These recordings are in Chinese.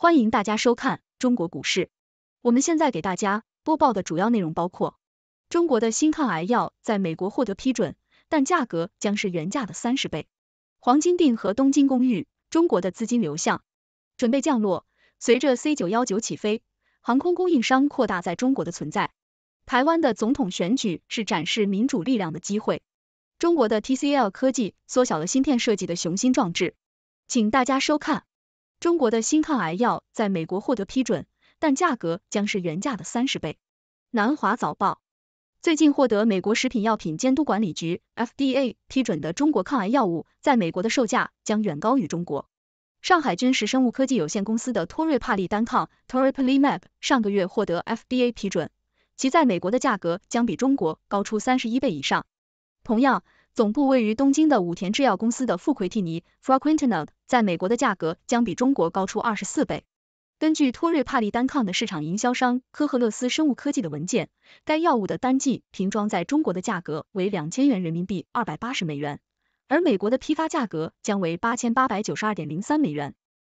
欢迎大家收看中国股市。我们现在给大家播报的主要内容包括：中国的新抗癌药在美国获得批准，但价格将是原价的三十倍；黄金定和东京公寓；中国的资金流向准备降落；随着 C 九幺九起飞，航空供应商扩大在中国的存在；台湾的总统选举是展示民主力量的机会；中国的 TCL 科技缩小了芯片设计的雄心壮志。请大家收看。中国的新抗癌药在美国获得批准，但价格将是原价的三十倍。南华早报最近获得美国食品药品监督管理局 （FDA） 批准的中国抗癌药物，在美国的售价将远高于中国。上海君实生物科技有限公司的托瑞帕利单抗 t o r i p l y m a b 上个月获得 FDA 批准，其在美国的价格将比中国高出三十一倍以上。同样，总部位于东京的武田制药公司的富奎替尼 （Frequentinod） 在美国的价格将比中国高出二十四倍。根据托瑞帕利单抗的市场营销商科赫勒斯生物科技的文件，该药物的单剂瓶装在中国的价格为两千元人民币，二百八十美元，而美国的批发价格将为八千八百九十二点零三美元。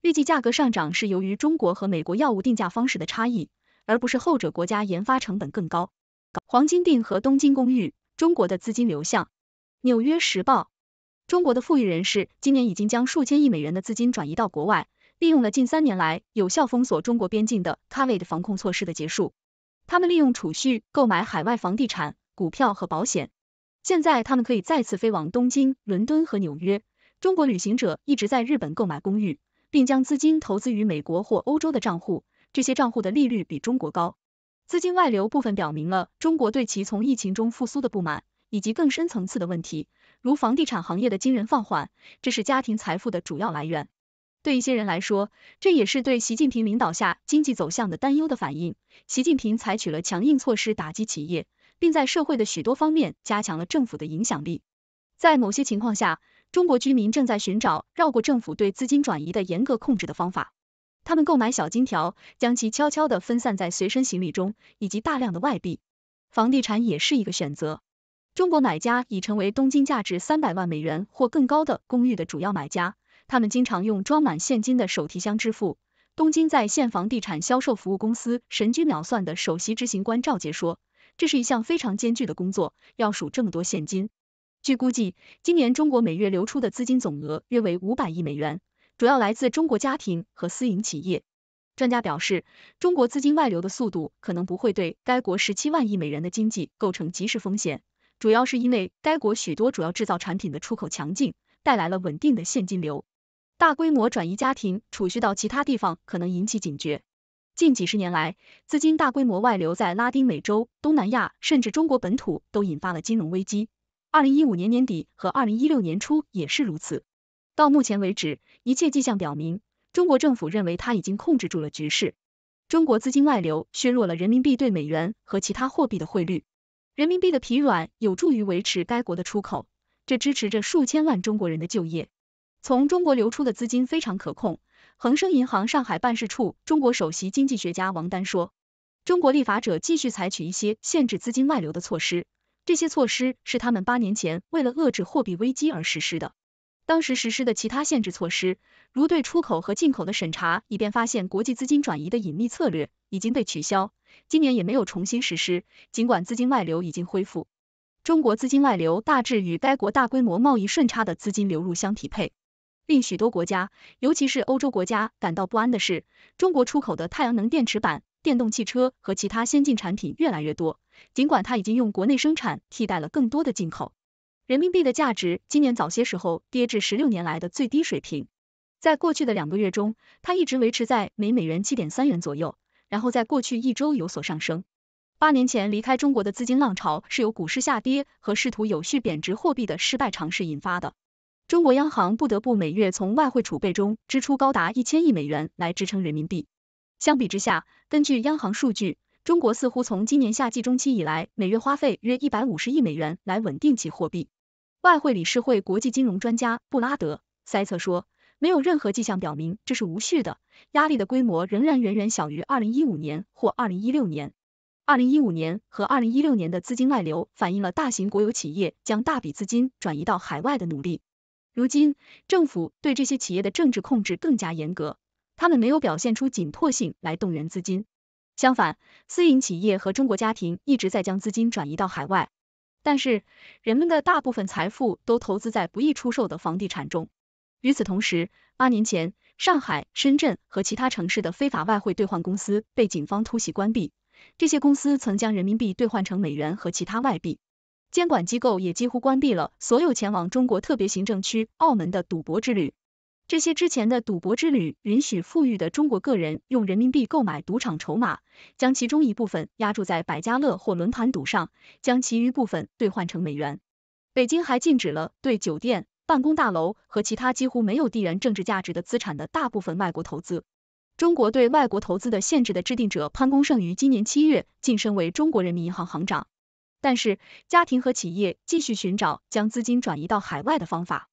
预计价格上涨是由于中国和美国药物定价方式的差异，而不是后者国家研发成本更高。黄金定和东京公寓，中国的资金流向。《纽约时报》：中国的富裕人士今年已经将数千亿美元的资金转移到国外，利用了近三年来有效封锁中国边境的 COVID 防控措施的结束。他们利用储蓄购买海外房地产、股票和保险。现在他们可以再次飞往东京、伦敦和纽约。中国旅行者一直在日本购买公寓，并将资金投资于美国或欧洲的账户，这些账户的利率比中国高。资金外流部分表明了中国对其从疫情中复苏的不满。以及更深层次的问题，如房地产行业的惊人放缓，这是家庭财富的主要来源。对一些人来说，这也是对习近平领导下经济走向的担忧的反应。习近平采取了强硬措施打击企业，并在社会的许多方面加强了政府的影响力。在某些情况下，中国居民正在寻找绕过政府对资金转移的严格控制的方法。他们购买小金条，将其悄悄地分散在随身行李中，以及大量的外币。房地产也是一个选择。中国买家已成为东京价值三百万美元或更高的公寓的主要买家，他们经常用装满现金的手提箱支付。东京在线房地产销售服务公司神居秒算的首席执行官赵杰说：“这是一项非常艰巨的工作，要数这么多现金。”据估计，今年中国每月流出的资金总额约为五百亿美元，主要来自中国家庭和私营企业。专家表示，中国资金外流的速度可能不会对该国十七万亿美元的经济构成即时风险。主要是因为该国许多主要制造产品的出口强劲，带来了稳定的现金流。大规模转移家庭储蓄到其他地方可能引起警觉。近几十年来，资金大规模外流在拉丁美洲、东南亚甚至中国本土都引发了金融危机。二零一五年年底和二零一六年初也是如此。到目前为止，一切迹象表明，中国政府认为他已经控制住了局势。中国资金外流削弱了人民币对美元和其他货币的汇率。人民币的疲软有助于维持该国的出口，这支持着数千万中国人的就业。从中国流出的资金非常可控。恒生银行上海办事处中国首席经济学家王丹说：“中国立法者继续采取一些限制资金外流的措施，这些措施是他们八年前为了遏制货币危机而实施的。”当时实施的其他限制措施，如对出口和进口的审查，以便发现国际资金转移的隐秘策略，已经被取消。今年也没有重新实施，尽管资金外流已经恢复。中国资金外流大致与该国大规模贸易顺差的资金流入相匹配。令许多国家，尤其是欧洲国家感到不安的是，中国出口的太阳能电池板、电动汽车和其他先进产品越来越多，尽管它已经用国内生产替代了更多的进口。人民币的价值今年早些时候跌至十六年来的最低水平。在过去的两个月中，它一直维持在每美元七点三元左右，然后在过去一周有所上升。八年前离开中国的资金浪潮是由股市下跌和试图有序贬值货币的失败尝试引发的。中国央行不得不每月从外汇储备中支出高达一千亿美元来支撑人民币。相比之下，根据央行数据，中国似乎从今年夏季中期以来每月花费约一百五十亿美元来稳定其货币。外汇理事会国际金融专家布拉德塞特说，没有任何迹象表明这是无序的，压力的规模仍然远远小于二零一五年或二零一六年。二零一五年和二零一六年的资金外流反映了大型国有企业将大笔资金转移到海外的努力。如今，政府对这些企业的政治控制更加严格，他们没有表现出紧迫性来动员资金。相反，私营企业和中国家庭一直在将资金转移到海外。但是，人们的大部分财富都投资在不易出售的房地产中。与此同时，八年前，上海、深圳和其他城市的非法外汇兑换公司被警方突袭关闭。这些公司曾将人民币兑换成美元和其他外币。监管机构也几乎关闭了所有前往中国特别行政区澳门的赌博之旅。这些之前的赌博之旅允许富裕的中国个人用人民币购买赌场筹码，将其中一部分压注在百家乐或轮盘赌上，将其余部分兑换成美元。北京还禁止了对酒店、办公大楼和其他几乎没有地缘政治价值的资产的大部分外国投资。中国对外国投资的限制的制定者潘功胜于今年七月晋升为中国人民银行行长，但是家庭和企业继续寻找将资金转移到海外的方法。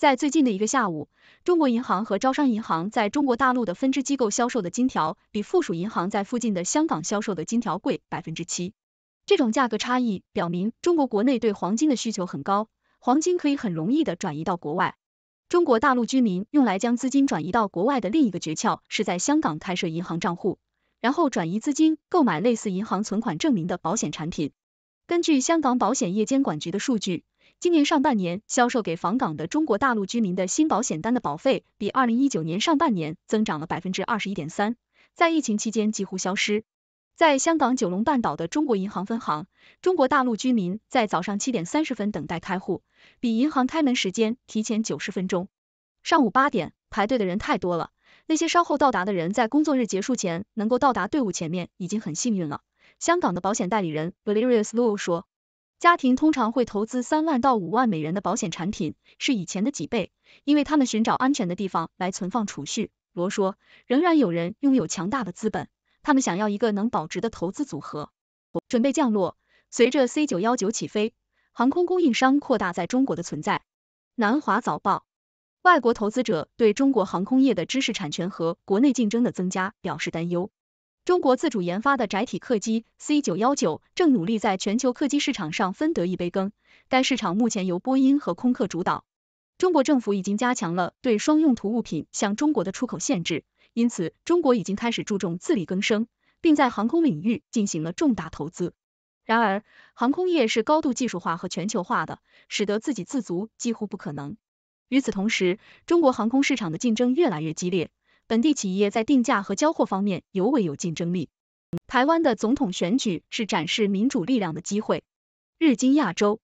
在最近的一个下午，中国银行和招商银行在中国大陆的分支机构销售的金条比附属银行在附近的香港销售的金条贵百分之七。这种价格差异表明中国国内对黄金的需求很高，黄金可以很容易的转移到国外。中国大陆居民用来将资金转移到国外的另一个诀窍是在香港开设银行账户，然后转移资金购买类似银行存款证明的保险产品。根据香港保险业监管局的数据。今年上半年，销售给访港的中国大陆居民的新保险单的保费比二零一九年上半年增长了百分之二十一点三，在疫情期间几乎消失。在香港九龙半岛的中国银行分行，中国大陆居民在早上七点三十分等待开户，比银行开门时间提前九十分钟。上午八点，排队的人太多了，那些稍后到达的人在工作日结束前能够到达队伍前面已经很幸运了。香港的保险代理人 Valerius Lu 说。家庭通常会投资三万到五万美元的保险产品，是以前的几倍，因为他们寻找安全的地方来存放储蓄。罗说，仍然有人拥有强大的资本，他们想要一个能保值的投资组合。准备降落，随着 C 九幺九起飞，航空供应商扩大在中国的存在。南华早报，外国投资者对中国航空业的知识产权和国内竞争的增加表示担忧。中国自主研发的窄体客机 C 九幺九正努力在全球客机市场上分得一杯羹。该市场目前由波音和空客主导。中国政府已经加强了对双用途物品向中国的出口限制，因此中国已经开始注重自力更生，并在航空领域进行了重大投资。然而，航空业是高度技术化和全球化的，使得自给自足几乎不可能。与此同时，中国航空市场的竞争越来越激烈。本地企业在定价和交货方面尤为有竞争力。台湾的总统选举是展示民主力量的机会。日经亚洲，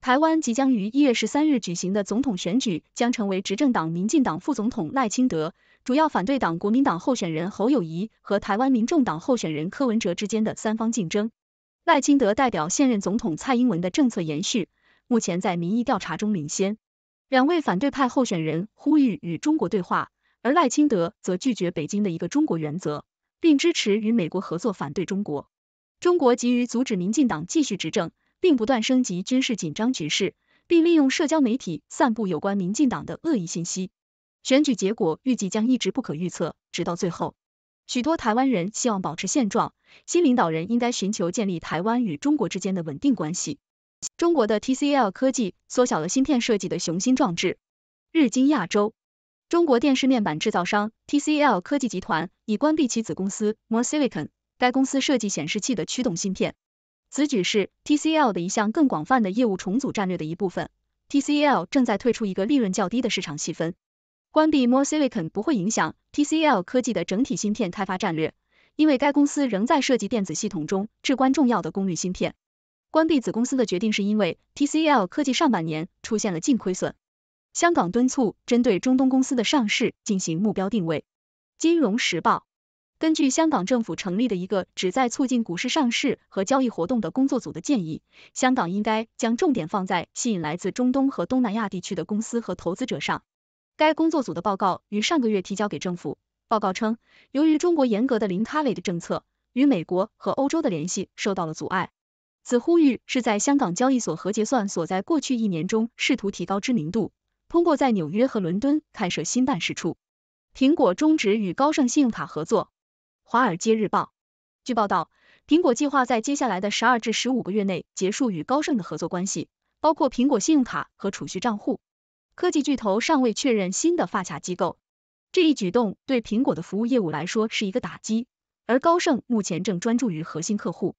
台湾即将于一月十三日举行的总统选举将成为执政党民进党副总统赖清德、主要反对党国民党候选人侯友谊和台湾民众党候选人柯文哲之间的三方竞争。赖清德代表现任总统蔡英文的政策延续，目前在民意调查中领先。两位反对派候选人呼吁与中国对话。而赖清德则拒绝北京的一个中国原则，并支持与美国合作反对中国。中国急于阻止民进党继续执政，并不断升级军事紧张局势，并利用社交媒体散布有关民进党的恶意信息。选举结果预计将一直不可预测，直到最后。许多台湾人希望保持现状，新领导人应该寻求建立台湾与中国之间的稳定关系。中国的 TCL 科技缩小了芯片设计的雄心壮志。日经亚洲。中国电视面板制造商 TCL 科技集团已关闭其子公司 Morse Silicon，该公司设计显示器的驱动芯片。此举是 TCL 的一项更广泛的业务重组战略的一部分。TCL 正在退出一个利润较低的市场细分。关闭 Morse Silicon 不会影响 TCL 科技的整体芯片开发战略，因为该公司仍在设计电子系统中至关重要的功率芯片。关闭子公司的决定是因为 TCL 科技上半年出现了净亏损。香港敦促针对中东公司的上市进行目标定位。金融时报根据香港政府成立的一个旨在促进股市上市和交易活动的工作组的建议，香港应该将重点放在吸引来自中东和东南亚地区的公司和投资者上。该工作组的报告于上个月提交给政府。报告称，由于中国严格的零差额的政策，与美国和欧洲的联系受到了阻碍。此呼吁是在香港交易所和结算所在过去一年中试图提高知名度。通过在纽约和伦敦开设新办事处，苹果终止与高盛信用卡合作。《华尔街日报》据报道，苹果计划在接下来的十二至十五个月内结束与高盛的合作关系，包括苹果信用卡和储蓄账户。科技巨头尚未确认新的发卡机构。这一举动对苹果的服务业务来说是一个打击，而高盛目前正专注于核心客户。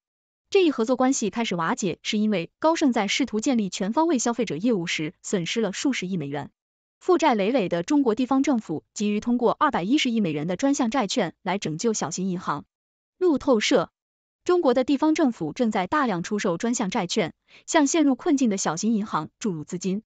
这一合作关系开始瓦解，是因为高盛在试图建立全方位消费者业务时损失了数十亿美元。负债累累的中国地方政府急于通过二百一十亿美元的专项债券来拯救小型银行。路透社：中国的地方政府正在大量出售专项债券，向陷入困境的小型银行注入资金。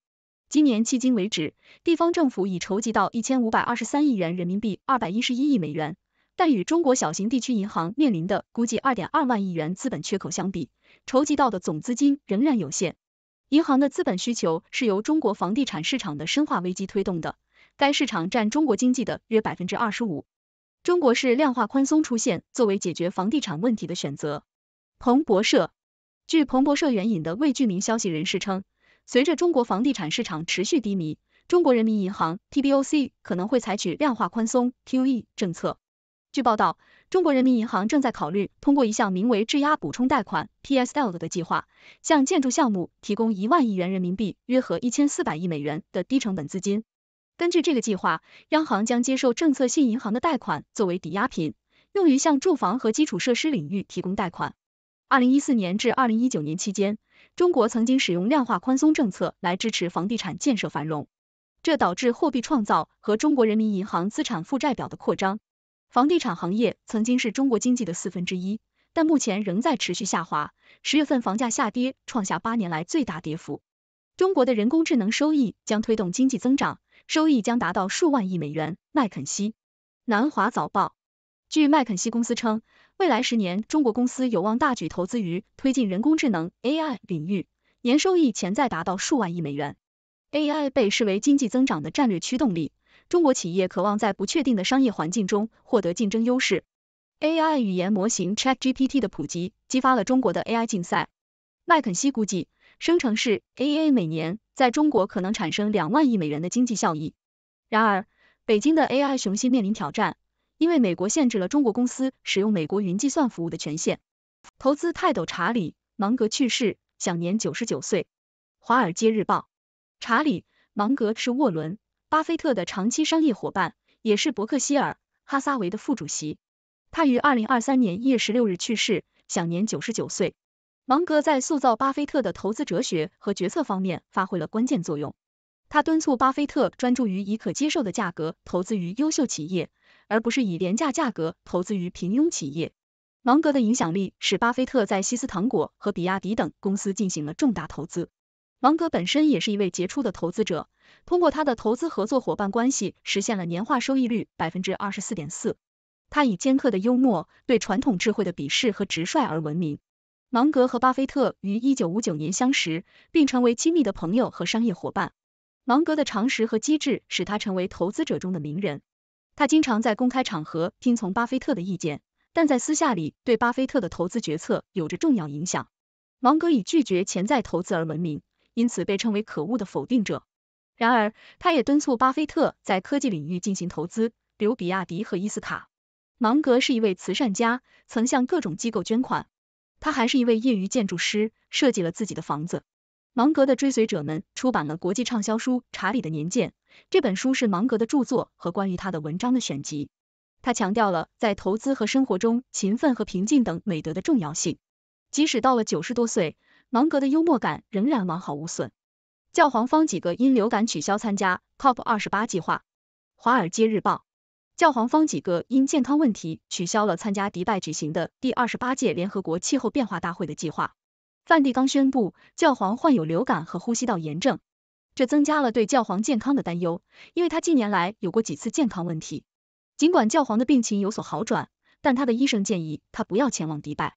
今年迄今为止，地方政府已筹集到一千五百二十三亿元人民币，二百一十一亿美元。但与中国小型地区银行面临的估计二点二万亿元资本缺口相比，筹集到的总资金仍然有限。银行的资本需求是由中国房地产市场的深化危机推动的，该市场占中国经济的约百分之二十五。中国式量化宽松出现作为解决房地产问题的选择。彭博社，据彭博社援引的未具名消息人士称，随着中国房地产市场持续低迷，中国人民银行 t b o c 可能会采取量化宽松 （QE） 政策。据报道，中国人民银行正在考虑通过一项名为质押补充贷款 （PSL） 的计划，向建筑项目提供一万亿元人民币（约合一千四百亿美元）的低成本资金。根据这个计划，央行将接受政策性银行的贷款作为抵押品，用于向住房和基础设施领域提供贷款。二零一四年至二零一九年期间，中国曾经使用量化宽松政策来支持房地产建设繁荣，这导致货币创造和中国人民银行资产负债表的扩张。房地产行业曾经是中国经济的四分之一，但目前仍在持续下滑。十月份房价下跌，创下八年来最大跌幅。中国的人工智能收益将推动经济增长，收益将达到数万亿美元。麦肯锡、南华早报。据麦肯锡公司称，未来十年中国公司有望大举投资于推进人工智能 AI 领域，年收益潜在达到数万亿美元。AI 被视为经济增长的战略驱动力。中国企业渴望在不确定的商业环境中获得竞争优势。AI 语言模型 ChatGPT 的普及，激发了中国的 AI 竞赛。麦肯锡估计，生成式 AI 每年在中国可能产生两万亿美元的经济效益。然而，北京的 AI 雄心面临挑战，因为美国限制了中国公司使用美国云计算服务的权限。投资泰斗查理·芒格去世，享年九十九岁。华尔街日报，查理·芒格是沃伦。巴菲特的长期商业伙伴，也是伯克希尔·哈撒韦的副主席。他于二零二三年一月十六日去世，享年九十九岁。芒格在塑造巴菲特的投资哲学和决策方面发挥了关键作用。他敦促巴菲特专注于以可接受的价格投资于优秀企业，而不是以廉价价格投资于平庸企业。芒格的影响力使巴菲特在西斯糖果和比亚迪等公司进行了重大投资。芒格本身也是一位杰出的投资者，通过他的投资合作伙伴关系，实现了年化收益率百分之二十四点四。他以尖刻的幽默、对传统智慧的鄙视和直率而闻名。芒格和巴菲特于一九五九年相识，并成为亲密的朋友和商业伙伴。芒格的常识和机智使他成为投资者中的名人。他经常在公开场合听从巴菲特的意见，但在私下里对巴菲特的投资决策有着重要影响。芒格以拒绝潜在投资而闻名。因此被称为可恶的否定者。然而，他也敦促巴菲特在科技领域进行投资，如比亚迪和伊斯卡。芒格是一位慈善家，曾向各种机构捐款。他还是一位业余建筑师，设计了自己的房子。芒格的追随者们出版了国际畅销书《查理的年鉴》，这本书是芒格的著作和关于他的文章的选集。他强调了在投资和生活中勤奋和平静等美德的重要性。即使到了九十多岁。芒格的幽默感仍然完好无损。教皇方几个因流感取消参加 COP 二十八计划。华尔街日报：教皇方几个因健康问题取消了参加迪拜举行的第二十八届联合国气候变化大会的计划。梵蒂冈宣布，教皇患有流感和呼吸道炎症，这增加了对教皇健康的担忧，因为他近年来有过几次健康问题。尽管教皇的病情有所好转，但他的医生建议他不要前往迪拜。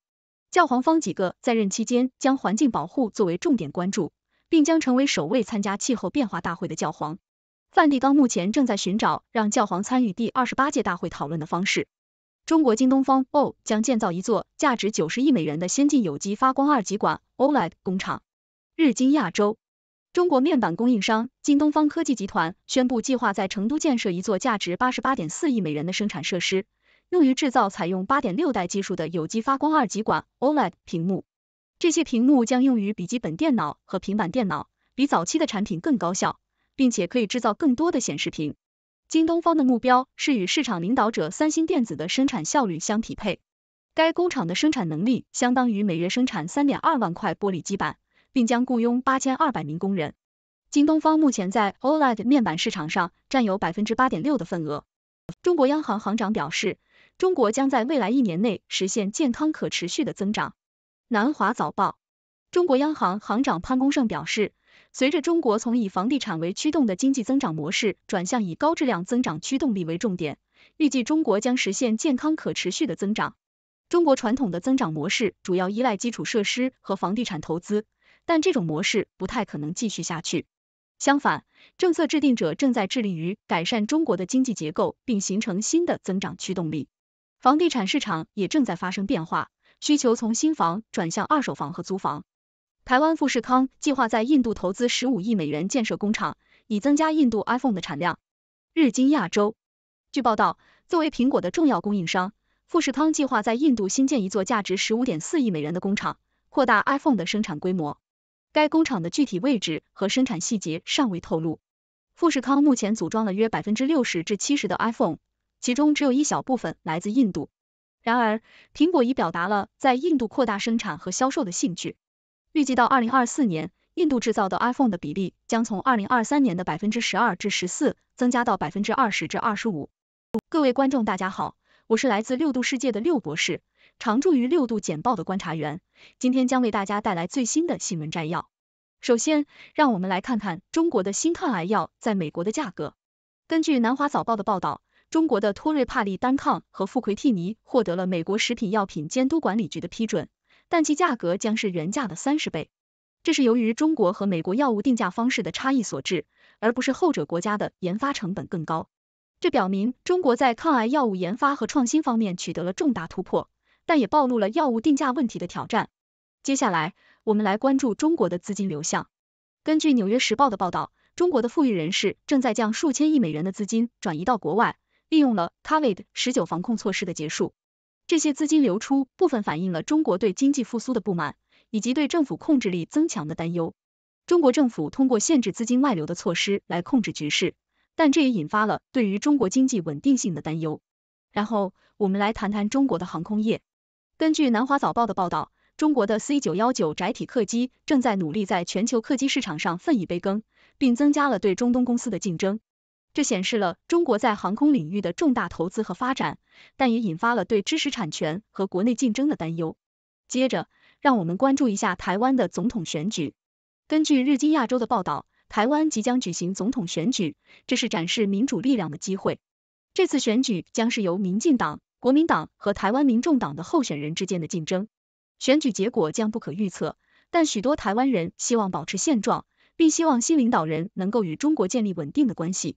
教皇方几个在任期间将环境保护作为重点关注，并将成为首位参加气候变化大会的教皇。梵蒂冈目前正在寻找让教皇参与第二十八届大会讨论的方式。中国京东方 O 将建造一座价值九十亿美元的先进有机发光二极管 OLED 工厂。日经亚洲，中国面板供应商京东方科技集团宣布计划在成都建设一座价值八十八点四亿美元的生产设施。用于制造采用八点六代技术的有机发光二极管 （OLED） 屏幕，这些屏幕将用于笔记本电脑和平板电脑，比早期的产品更高效，并且可以制造更多的显示屏。京东方的目标是与市场领导者三星电子的生产效率相匹配。该工厂的生产能力相当于每月生产三点二万块玻璃基板，并将雇佣八千二百名工人。京东方目前在 OLED 面板市场上占有百分之八点六的份额。中国央行行长表示。中国将在未来一年内实现健康可持续的增长。南华早报，中国央行行长潘功胜表示，随着中国从以房地产为驱动的经济增长模式转向以高质量增长驱动力为重点，预计中国将实现健康可持续的增长。中国传统的增长模式主要依赖基础设施和房地产投资，但这种模式不太可能继续下去。相反，政策制定者正在致力于改善中国的经济结构，并形成新的增长驱动力。房地产市场也正在发生变化，需求从新房转向二手房和租房。台湾富士康计划在印度投资十五亿美元建设工厂，以增加印度 iPhone 的产量。日经亚洲。据报道，作为苹果的重要供应商，富士康计划在印度新建一座价值十五点四亿美元的工厂，扩大 iPhone 的生产规模。该工厂的具体位置和生产细节尚未透露。富士康目前组装了约百分之六十至七十的 iPhone。其中只有一小部分来自印度，然而苹果已表达了在印度扩大生产和销售的兴趣。预计到二零二四年，印度制造的 iPhone 的比例将从二零二三年的百分之十二至十四增加到百分之二十至二十五。各位观众，大家好，我是来自六度世界的六博士，常驻于六度简报的观察员，今天将为大家带来最新的新闻摘要。首先，让我们来看看中国的新抗癌药在美国的价格。根据南华早报的报道。中国的托瑞帕利单抗和富奎替尼获得了美国食品药品监督管理局的批准，但其价格将是原价的三十倍。这是由于中国和美国药物定价方式的差异所致，而不是后者国家的研发成本更高。这表明中国在抗癌药物研发和创新方面取得了重大突破，但也暴露了药物定价问题的挑战。接下来，我们来关注中国的资金流向。根据纽约时报的报道，中国的富裕人士正在将数千亿美元的资金转移到国外。利用了 Covid 十九防控措施的结束，这些资金流出部分反映了中国对经济复苏的不满，以及对政府控制力增强的担忧。中国政府通过限制资金外流的措施来控制局势，但这也引发了对于中国经济稳定性的担忧。然后我们来谈谈中国的航空业。根据南华早报的报道，中国的 C 九幺九窄体客机正在努力在全球客机市场上分一杯羹，并增加了对中东公司的竞争。这显示了中国在航空领域的重大投资和发展，但也引发了对知识产权和国内竞争的担忧。接着，让我们关注一下台湾的总统选举。根据日经亚洲的报道，台湾即将举行总统选举，这是展示民主力量的机会。这次选举将是由民进党、国民党和台湾民众党的候选人之间的竞争。选举结果将不可预测，但许多台湾人希望保持现状，并希望新领导人能够与中国建立稳定的关系。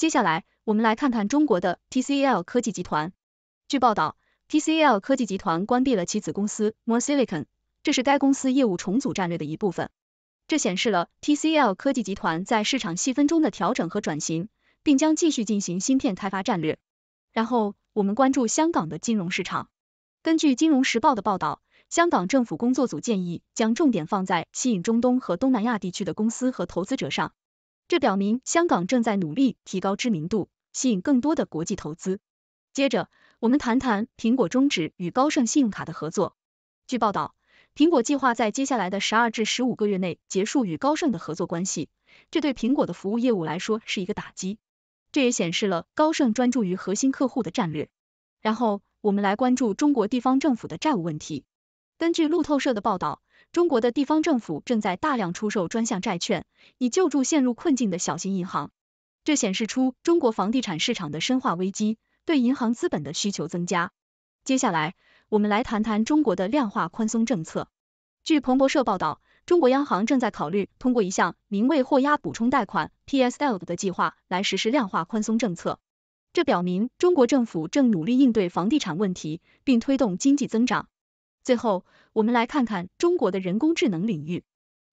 接下来，我们来看看中国的 TCL 科技集团。据报道，TCL 科技集团关闭了其子公司 More Silicon，这是该公司业务重组战略的一部分。这显示了 TCL 科技集团在市场细分中的调整和转型，并将继续进行芯片开发战略。然后，我们关注香港的金融市场。根据《金融时报》的报道，香港政府工作组建议将重点放在吸引中东和东南亚地区的公司和投资者上。这表明香港正在努力提高知名度，吸引更多的国际投资。接着，我们谈谈苹果终止与高盛信用卡的合作。据报道，苹果计划在接下来的十二至十五个月内结束与高盛的合作关系，这对苹果的服务业务来说是一个打击。这也显示了高盛专注于核心客户的战略。然后，我们来关注中国地方政府的债务问题。根据路透社的报道。中国的地方政府正在大量出售专项债券，以救助陷入困境的小型银行。这显示出中国房地产市场的深化危机对银行资本的需求增加。接下来，我们来谈谈中国的量化宽松政策。据彭博社报道，中国央行正在考虑通过一项名为“货押补充贷款 ”（PSLD） 的计划来实施量化宽松政策。这表明中国政府正努力应对房地产问题，并推动经济增长。最后，我们来看看中国的人工智能领域。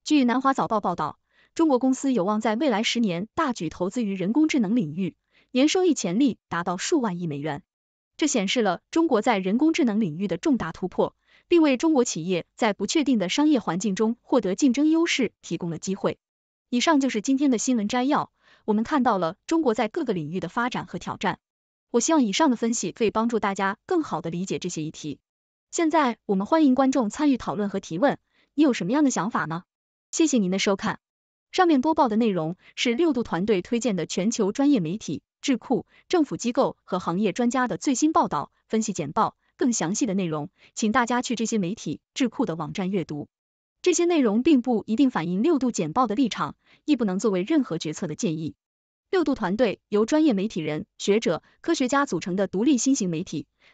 据南华早报报道，中国公司有望在未来十年大举投资于人工智能领域，年收益潜力达到数万亿美元。这显示了中国在人工智能领域的重大突破，并为中国企业在不确定的商业环境中获得竞争优势提供了机会。以上就是今天的新闻摘要。我们看到了中国在各个领域的发展和挑战。我希望以上的分析可以帮助大家更好的理解这些议题。现在我们欢迎观众参与讨论和提问，你有什么样的想法呢？谢谢您的收看。上面播报的内容是六度团队推荐的全球专业媒体、智库、政府机构和行业专家的最新报道、分析简报。更详细的内容，请大家去这些媒体、智库的网站阅读。这些内容并不一定反映六度简报的立场，亦不能作为任何决策的建议。六度团队由专业媒体人、学者、科学家组成的独立新型媒体。